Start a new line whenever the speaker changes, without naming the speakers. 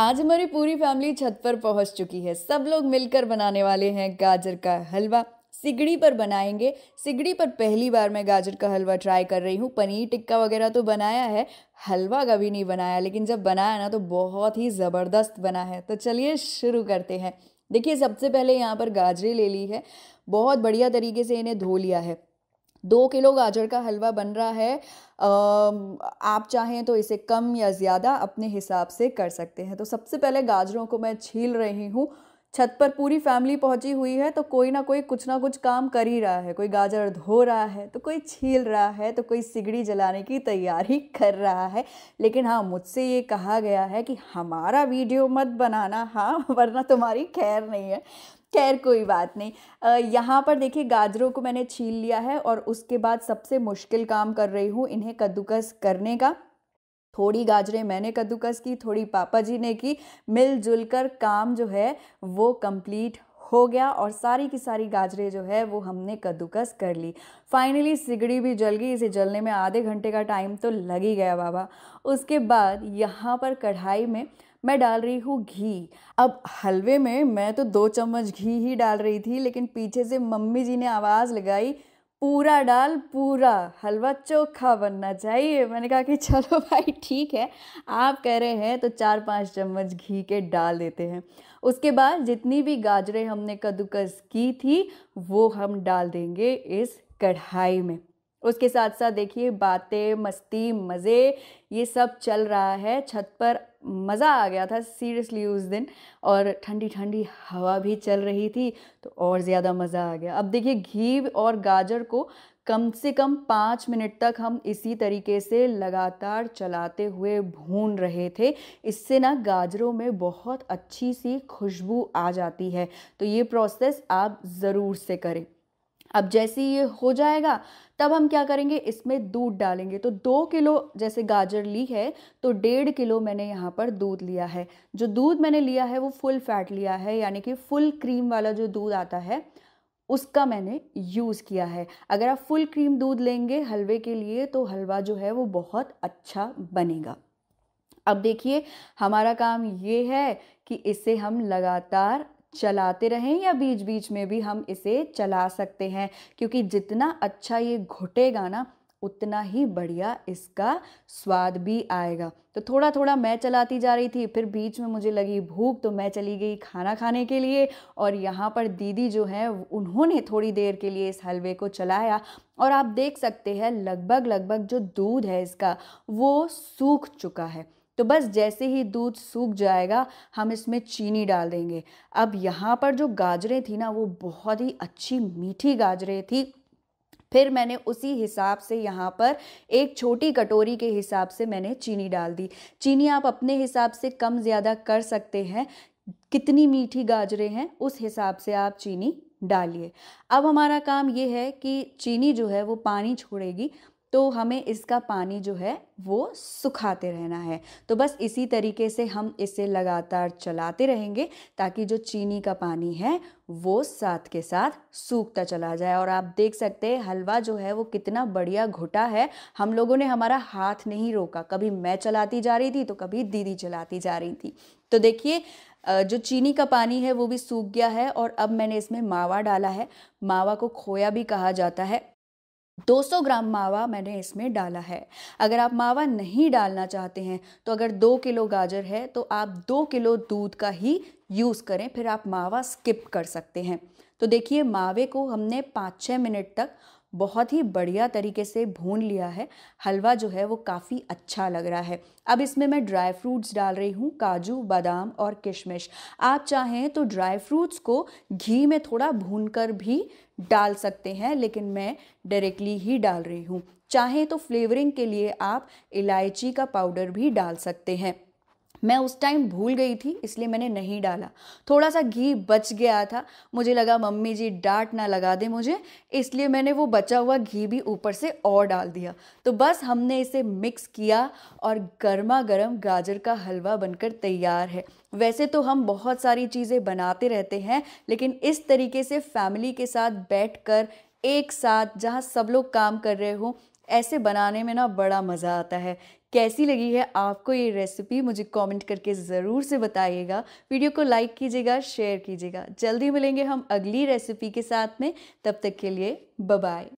आज हमारी पूरी फैमिली छत पर पहुंच चुकी है सब लोग मिलकर बनाने वाले हैं गाजर का हलवा सिगड़ी पर बनाएंगे सिगड़ी पर पहली बार मैं गाजर का हलवा ट्राई कर रही हूँ पनीर टिक्का वगैरह तो बनाया है हलवा कभी नहीं बनाया लेकिन जब बनाया ना तो बहुत ही ज़बरदस्त बना है तो चलिए शुरू करते हैं देखिए सबसे पहले यहाँ पर गाजरें ले ली है बहुत बढ़िया तरीके से इन्हें धो लिया है दो किलो गाजर का हलवा बन रहा है आप चाहें तो इसे कम या ज़्यादा अपने हिसाब से कर सकते हैं तो सबसे पहले गाजरों को मैं छील रही हूँ छत पर पूरी फैमिली पहुंची हुई है तो कोई ना कोई कुछ ना कुछ काम कर ही रहा है कोई गाजर धो रहा है तो कोई छील रहा है तो कोई सिगड़ी जलाने की तैयारी कर रहा है लेकिन हाँ मुझसे ये कहा गया है कि हमारा वीडियो मत बनाना हाँ वरना तुम्हारी खैर नहीं है खैर कोई बात नहीं यहाँ पर देखिए गाजरों को मैंने छील लिया है और उसके बाद सबसे मुश्किल काम कर रही हूँ इन्हें कद्दूकस करने का थोड़ी गाजरें मैंने कद्दूकस की थोड़ी पापा जी ने की मिलजुल कर काम जो है वो कंप्लीट हो गया और सारी की सारी गाजरें जो है वो हमने कद्दूकस कर ली फाइनली सिगड़ी भी जल गई इसे जलने में आधे घंटे का टाइम तो लग ही गया बाबा उसके बाद यहाँ पर कढ़ाई में मैं डाल रही हूँ घी अब हलवे में मैं तो दो चम्मच घी ही डाल रही थी लेकिन पीछे से मम्मी जी ने आवाज़ लगाई पूरा डाल पूरा हलवा चोखा बनना चाहिए मैंने कहा कि चलो भाई ठीक है आप कह रहे हैं तो चार पाँच चम्मच घी के डाल देते हैं उसके बाद जितनी भी गाजरें हमने कद्दूकस की थी वो हम डाल देंगे इस कढ़ाई में उसके साथ साथ देखिए बातें मस्ती मज़े ये सब चल रहा है छत पर मज़ा आ गया था सीरियसली उस दिन और ठंडी ठंडी हवा भी चल रही थी तो और ज़्यादा मज़ा आ गया अब देखिए घी और गाजर को कम से कम पाँच मिनट तक हम इसी तरीके से लगातार चलाते हुए भून रहे थे इससे ना गाजरों में बहुत अच्छी सी खुशबू आ जाती है तो ये प्रोसेस आप ज़रूर से करें अब जैसे ये हो जाएगा तब हम क्या करेंगे इसमें दूध डालेंगे तो दो किलो जैसे गाजर ली है तो डेढ़ किलो मैंने यहाँ पर दूध लिया है जो दूध मैंने लिया है वो फुल फैट लिया है यानी कि फुल क्रीम वाला जो दूध आता है उसका मैंने यूज़ किया है अगर आप फुल क्रीम दूध लेंगे हलवे के लिए तो हलवा जो है वो बहुत अच्छा बनेगा अब देखिए हमारा काम ये है कि इसे हम लगातार चलाते रहें या बीच बीच में भी हम इसे चला सकते हैं क्योंकि जितना अच्छा ये घुटेगा ना उतना ही बढ़िया इसका स्वाद भी आएगा तो थोड़ा थोड़ा मैं चलाती जा रही थी फिर बीच में मुझे लगी भूख तो मैं चली गई खाना खाने के लिए और यहाँ पर दीदी जो है उन्होंने थोड़ी देर के लिए इस हलवे को चलाया और आप देख सकते हैं लगभग लगभग जो दूध है इसका वो सूख चुका है तो बस जैसे ही दूध सूख जाएगा हम इसमें चीनी डाल देंगे अब यहाँ पर जो गाजरें थी ना वो बहुत ही अच्छी मीठी गाजरें थी फिर मैंने उसी हिसाब से यहाँ पर एक छोटी कटोरी के हिसाब से मैंने चीनी डाल दी चीनी आप अपने हिसाब से कम ज़्यादा कर सकते हैं कितनी मीठी गाजरें हैं उस हिसाब से आप चीनी डालिए अब हमारा काम ये है कि चीनी जो है वो पानी छोड़ेगी तो हमें इसका पानी जो है वो सुखाते रहना है तो बस इसी तरीके से हम इसे लगातार चलाते रहेंगे ताकि जो चीनी का पानी है वो साथ के साथ सूखता चला जाए और आप देख सकते हैं हलवा जो है वो कितना बढ़िया घुटा है हम लोगों ने हमारा हाथ नहीं रोका कभी मैं चलाती जा रही थी तो कभी दीदी चलाती जा रही थी तो देखिए जो चीनी का पानी है वो भी सूख गया है और अब मैंने इसमें मावा डाला है मावा को खोया भी कहा जाता है 200 ग्राम मावा मैंने इसमें डाला है अगर आप मावा नहीं डालना चाहते हैं तो अगर दो किलो गाजर है तो आप दो किलो दूध का ही यूज़ करें फिर आप मावा स्किप कर सकते हैं तो देखिए मावे को हमने पाँच छः मिनट तक बहुत ही बढ़िया तरीके से भून लिया है हलवा जो है वो काफ़ी अच्छा लग रहा है अब इसमें मैं ड्राई फ्रूट्स डाल रही हूँ काजू बादाम और किशमिश आप चाहें तो ड्राई फ्रूट्स को घी में थोड़ा भून कर भी डाल सकते हैं लेकिन मैं डायरेक्टली ही डाल रही हूँ चाहें तो फ्लेवरिंग के लिए आप इलायची का पाउडर भी डाल सकते हैं मैं उस टाइम भूल गई थी इसलिए मैंने नहीं डाला थोड़ा सा घी बच गया था मुझे लगा मम्मी जी डांट ना लगा दे मुझे इसलिए मैंने वो बचा हुआ घी भी ऊपर से और डाल दिया तो बस हमने इसे मिक्स किया और गर्मा गर्म गाजर का हलवा बनकर तैयार है वैसे तो हम बहुत सारी चीज़ें बनाते रहते हैं लेकिन इस तरीके से फैमिली के साथ कर एक साथ जहाँ सब लोग काम कर रहे हों ऐसे बनाने में ना बड़ा मज़ा आता है कैसी लगी है आपको ये रेसिपी मुझे कमेंट करके ज़रूर से बताइएगा वीडियो को लाइक कीजिएगा शेयर कीजिएगा जल्दी मिलेंगे हम अगली रेसिपी के साथ में तब तक के लिए बाय